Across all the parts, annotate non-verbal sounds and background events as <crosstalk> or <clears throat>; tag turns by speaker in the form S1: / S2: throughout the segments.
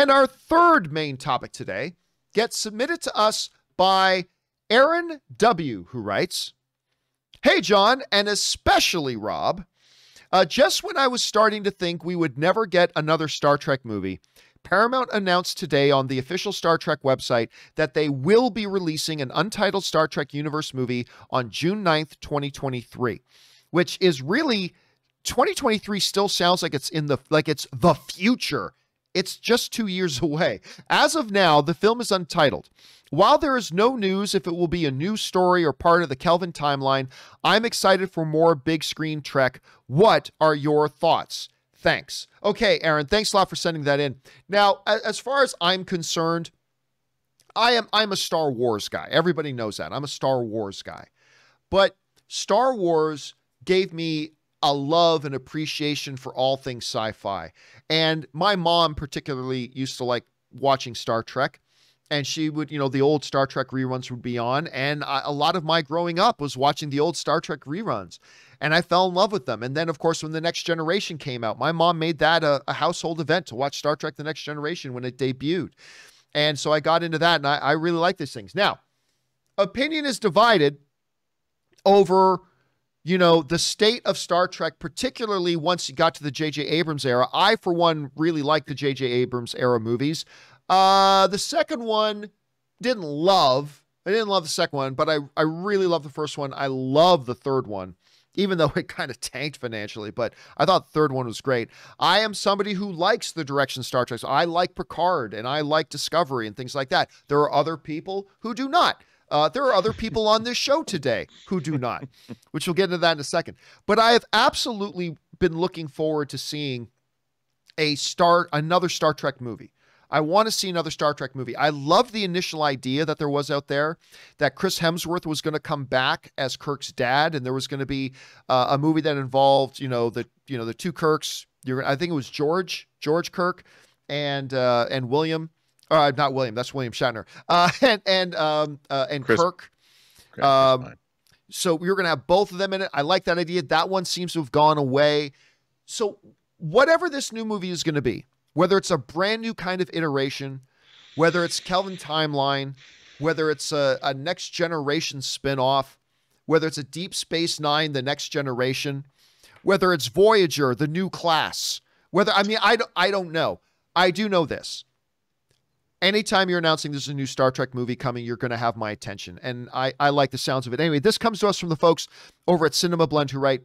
S1: And our third main topic today gets submitted to us by Aaron W., who writes Hey, John, and especially Rob. Uh, just when I was starting to think we would never get another Star Trek movie, Paramount announced today on the official Star Trek website that they will be releasing an untitled Star Trek Universe movie on June 9th, 2023, which is really 2023 still sounds like it's in the like it's the future it's just two years <laughs> away. As of now, the film is untitled. While there is no news if it will be a new story or part of the Kelvin timeline, I'm excited for more big screen Trek. What are your thoughts? Thanks. Okay, Aaron, thanks a lot for sending that in. Now, as far as I'm concerned, I am I'm a Star Wars guy. Everybody knows that. I'm a Star Wars guy. But Star Wars gave me a love and appreciation for all things sci-fi. And my mom particularly used to like watching Star Trek and she would, you know, the old Star Trek reruns would be on. And I, a lot of my growing up was watching the old Star Trek reruns. And I fell in love with them. And then, of course, when The Next Generation came out, my mom made that a, a household event to watch Star Trek The Next Generation when it debuted. And so I got into that and I, I really like these things. Now, opinion is divided over you know, the state of Star Trek, particularly once you got to the J.J. Abrams era. I, for one, really like the J.J. Abrams era movies. Uh, the second one didn't love. I didn't love the second one, but I, I really love the first one. I love the third one, even though <laughs> it kind of tanked financially, but I thought the third one was great. I am somebody who likes the direction Star Trek. So I like Picard and I like Discovery and things like that. There are other people who do not. Uh, there are other people on this show today who do not, which we'll get into that in a second. But I have absolutely been looking forward to seeing a star another Star Trek movie. I want to see another Star Trek movie. I love the initial idea that there was out there that Chris Hemsworth was going to come back as Kirk's dad, and there was going to be uh, a movie that involved, you know, the you know the two Kirks. I think it was George George Kirk and uh, and William uh, not William. That's William Shatner. Uh, <laughs> and and um, uh, and Chris, Kirk. Chris, um, so we are going to have both of them in it. I like that idea. That one seems to have gone away. So whatever this new movie is going to be, whether it's a brand new kind of iteration, whether it's Kelvin Timeline, whether it's a, a next generation spinoff, whether it's a Deep Space Nine, the next generation, whether it's Voyager, the new class, whether I mean I don't, I don't know. I do know this anytime you're announcing there's a new Star Trek movie coming, you're going to have my attention. And I, I like the sounds of it. Anyway, this comes to us from the folks over at Cinema Blend who write,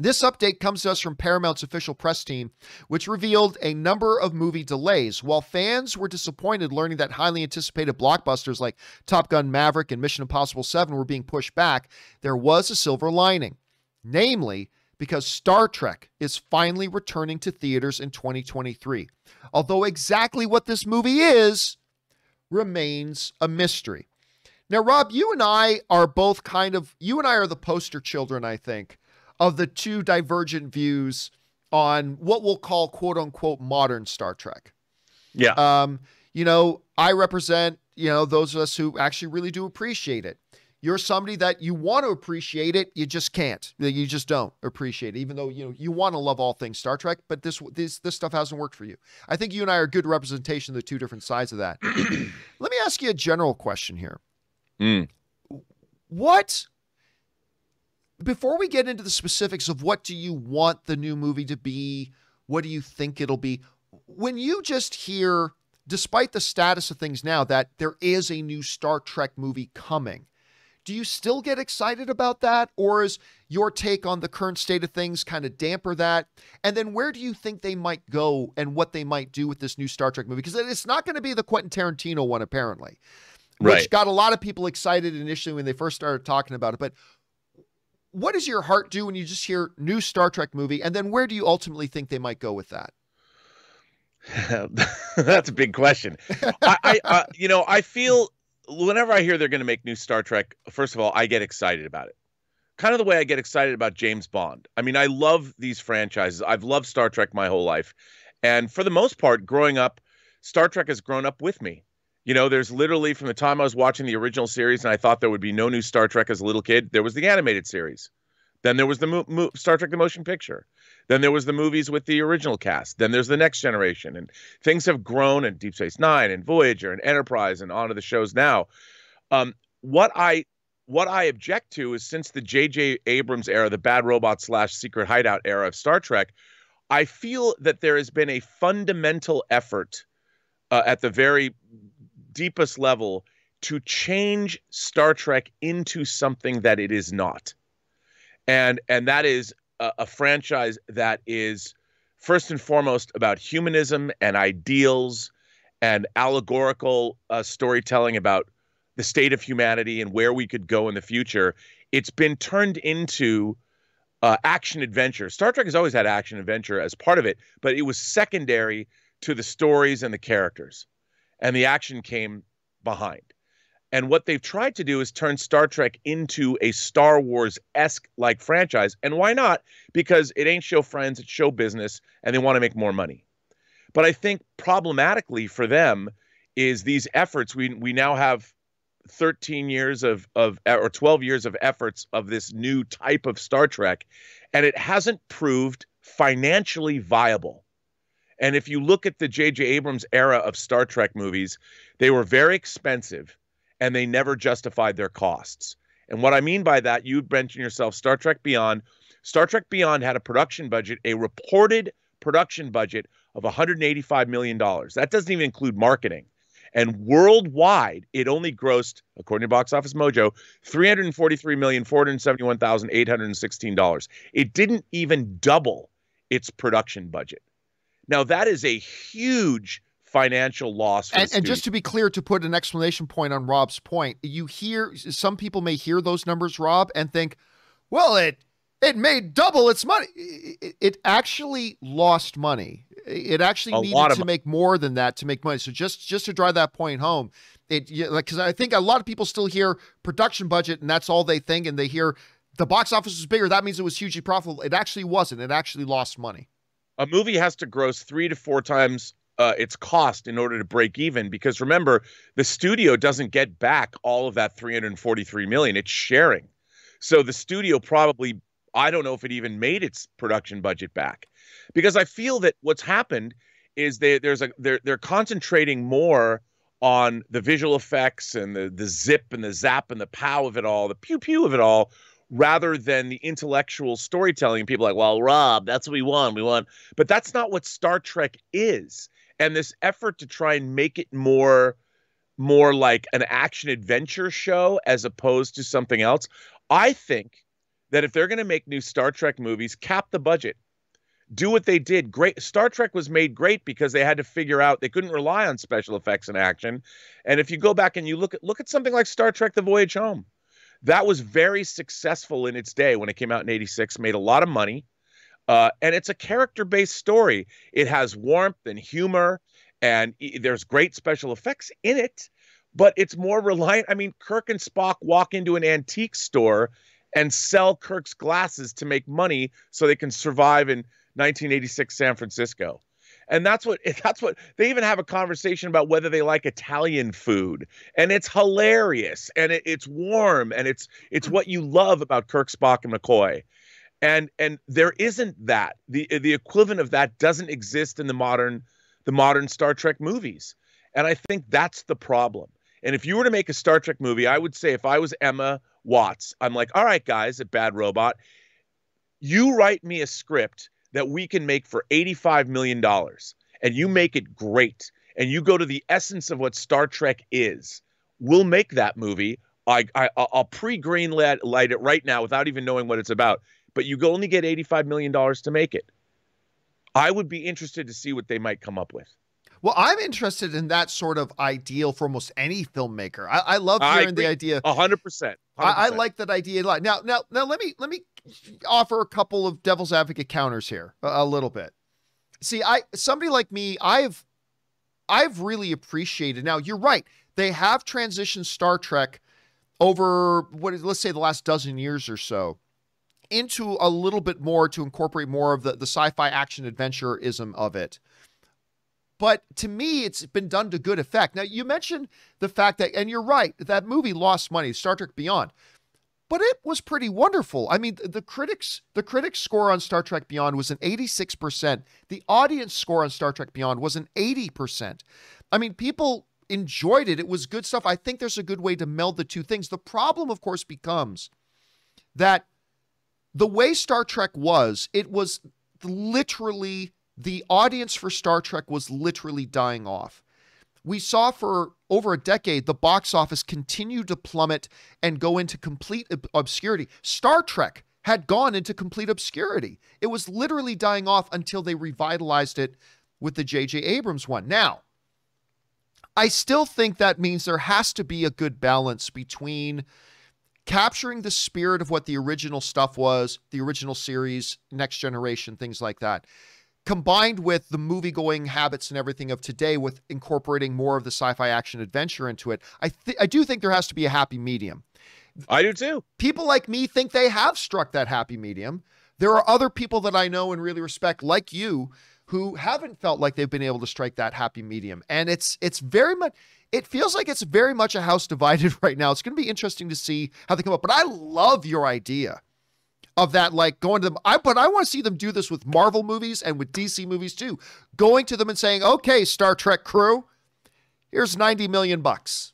S1: this update comes to us from Paramount's official press team, which revealed a number of movie delays. While fans were disappointed learning that highly anticipated blockbusters like Top Gun Maverick and Mission Impossible 7 were being pushed back, there was a silver lining. Namely, because Star Trek is finally returning to theaters in 2023. Although exactly what this movie is remains a mystery. Now, Rob, you and I are both kind of, you and I are the poster children, I think, of the two divergent views on what we'll call quote unquote modern Star Trek. Yeah. Um, you know, I represent, you know, those of us who actually really do appreciate it you're somebody that you want to appreciate it, you just can't. You just don't appreciate it, even though you know you want to love all things Star Trek. But this this this stuff hasn't worked for you. I think you and I are good representation of the two different sides of that. <clears throat> Let me ask you a general question here. Mm. What before we get into the specifics of what do you want the new movie to be, what do you think it'll be? When you just hear, despite the status of things now, that there is a new Star Trek movie coming, do you still get excited about that? Or is your take on the current state of things kind of damper that? And then where do you think they might go and what they might do with this new Star Trek movie? Because it's not going to be the Quentin Tarantino one, apparently, which right. got a lot of people excited initially when they first started talking about it. But what does your heart do when you just hear new Star Trek movie? And then where do you ultimately think they might go with that? <laughs>
S2: That's a big question. I, I you know, I feel whenever I hear they're going to make new Star Trek, first of all, I get excited about it. Kind of the way I get excited about James Bond. I mean, I love these franchises. I've loved Star Trek my whole life. And for the most part, growing up, Star Trek has grown up with me. You know, there's literally from the time I was watching the original series and I thought there would be no new Star Trek as a little kid, there was the animated series. Then there was the mo- mo- Star Trek: The Motion Picture. Then there was the movies with the original cast. Then there's the Next Generation, and things have grown. And Deep Space Nine, and Voyager, and Enterprise, and on to the shows now. Um, what I what I object to is since the J.J. Abrams era, the Bad Robot slash Secret Hideout era of Star Trek, I feel that there has been a fundamental effort uh, at the very deepest level to change Star Trek into something that it is not and and that is a, a franchise that is first and foremost about humanism and ideals and allegorical uh, storytelling about the state of humanity and where we could go in the future. It's been turned into uh, action adventure. Star Trek has always had action adventure as part of it, but it was secondary to the stories and the characters, and the action came behind. And what they've tried to do is turn Star Trek into a Star Wars esque like franchise. And why not? Because it ain't show friends, it's show business, and they want to make more money. But I think problematically for them is these efforts. We, we now have 13 years of, of, or 12 years of efforts of this new type of Star Trek, and it hasn't proved financially viable. And if you look at the J.J. Abrams era of Star Trek movies, they were very expensive and they never justified their costs. And what I mean by that, you mentioned yourself, Star Trek Beyond. Star Trek Beyond had a production budget, a reported production budget of $185 million. That doesn't even include marketing. And worldwide, it only grossed, according to Box Office Mojo, $343,471,816. It didn't even double its production budget. Now, that is a huge financial loss. And, and, just to
S1: be clear, to put an explanation point on Rob's point, you hear some people may hear those numbers, Rob, and think, well, it it made double its money. It, it actually lost money. It actually a needed to make more than that to make money. So just just to drive that point home, it like because I think a lot of people still hear production budget and that's all they think, and they hear the box office was bigger. That means it was hugely profitable. It actually wasn't. It actually lost money.
S2: A movie has to gross three to four times uh, its cost in order to break even because remember the studio doesn't get back all of that 343 million it's sharing so the studio probably i don't know if it even made its production budget back because i feel that what's happened is they, there's a they're, they're concentrating more on the visual effects and the the zip and the zap and the pow of it all the pew pew of it all rather than the intellectual storytelling. People like, well, Rob, that's what we want. We want, but that's not what Star Trek is and this effort to try and make it more more like an action adventure show as opposed to something else. I think that if they're going to make new Star Trek movies, cap the budget. Do what they did. Great Star Trek was made great because they had to figure out they couldn't rely on special effects and action. And if you go back and you look at look at something like Star Trek The Voyage Home. That was very successful in its day when it came out in 86, made a lot of money. Uh, and it's a character based story. It has warmth and humor, and there's great special effects in it, but it's more reliant. I mean, Kirk and Spock walk into an antique store and sell Kirk's glasses to make money so they can survive in 1986 San Francisco. And that's what <laughs> that's what they even have a conversation about whether they like Italian food, and it's hilarious, and it, it's warm, and it's it's what you love about Kirk, Spock, and McCoy and and there isn't that the the equivalent of that doesn't exist in the modern the modern Star Trek movies, and I think that's the problem. And if you were to make a Star Trek movie, I would say if I was Emma Watts, I'm like, all right, guys, a Bad Robot, you write me a script that we can make for $85 million and you make it great and you go to the essence of what Star Trek is. We'll make that movie. I, I, I'll pre green light it right now without even knowing what it's about but you only get $85 million to make it. I would be interested to see what they might come up with.
S1: Well, I'm interested in that sort of ideal for almost any filmmaker. I, I love hearing I the idea. hundred percent. I, like that idea a lot. Now, now, now, let me let me offer a couple of devil's advocate counters here a, a little bit. See, I somebody like me, I've I've really appreciated. Now, you're right. They have transitioned Star Trek over what is let's say the last dozen years or so into a little bit more to incorporate more of the, the sci-fi action adventureism of it. But to me, it's been done to good effect. Now, you mentioned the fact that, and you're right, that movie lost money, Star Trek Beyond but it was pretty wonderful. I mean, the critics the critics score on Star Trek Beyond was an 86%. The audience score on Star Trek Beyond was an 80%. I mean, people enjoyed it. It was good stuff. I think there's a good way to meld the two things. The problem of course becomes that the way Star Trek was, it was literally the audience for Star Trek was literally dying off. We saw for over a decade the box office continue to plummet and go into complete ob- obscurity. Star Trek had gone into complete obscurity. It was literally dying off until they revitalized it with the J.J. Abrams one. Now, I still think that means there has to be a good balance between capturing the spirit of what the original stuff was, the original series, next generation, things like that. Combined with the movie going habits and everything of today, with incorporating more of the sci fi action adventure into it, I, th- I do think there has to be a happy medium. I do too. People like me think they have struck that happy medium. There are other people that I know and really respect, like you, who haven't felt like they've been able to strike that happy medium. And it's it's very much it feels like it's very much a house <laughs> divided right now. It's going to be interesting to see how they come up. But I love your idea of that, like going to them. I but I want to see them do this with Marvel movies and with DC movies too. Going to them and saying, "Okay, Star Trek crew, here's ninety million bucks."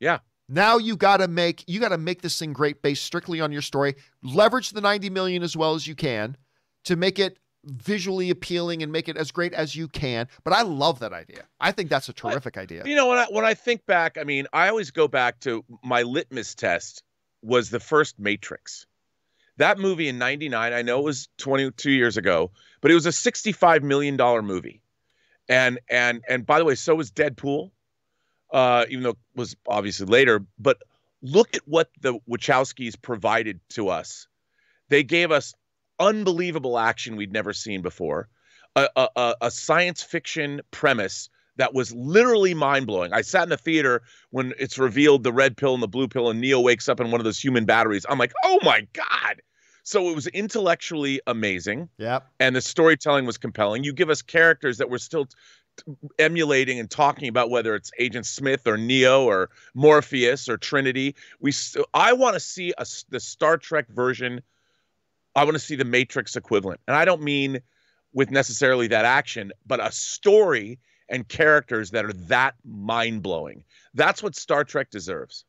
S1: Yeah. Now you got to make you got to make this thing great based strictly on your story. Leverage the 90 million as well as you can to make it visually appealing and make it as great as you can. But I love that idea. I think that's a terrific idea. You
S2: know, when I when I think back, I mean, I always go back to my litmus test was the first Matrix. That movie in 99, I know it was 22 years ago, but it was a 65 million dollar movie. And and and by the way, so was Deadpool. Uh, even though it was obviously later, but look at what the Wachowskis provided to us. They gave us unbelievable action we'd never seen before, a, a, a science fiction premise that was literally mind blowing. I sat in the theater when it's revealed the red pill and the blue pill, and Neo wakes up in one of those human batteries. I'm like, oh my God. So it was intellectually amazing. Yeah. And the storytelling was compelling. You give us characters that were still t- emulating and talking about whether it's Agent Smith or Neo or Morpheus or Trinity. We st- I want to see a, the Star Trek version I want to see the Matrix equivalent. And I don't mean with necessarily that action, but a story and characters that are
S1: that mind blowing. That's what Star Trek deserves.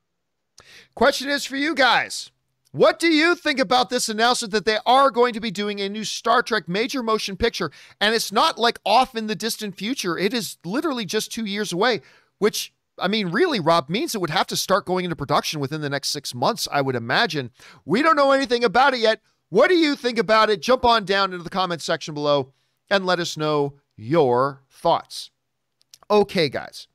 S1: Question is for you guys. What do you think about this announcement that they are going to be doing a new Star Trek major motion picture? And it's not like off in the distant future. It is literally just two years away, which, I mean, really, Rob, means it would have to start going into production within the next six months, I would imagine. We don't know anything about it yet. What do you think about it? Jump on down into the comments section below and let us know your thoughts. Okay, guys.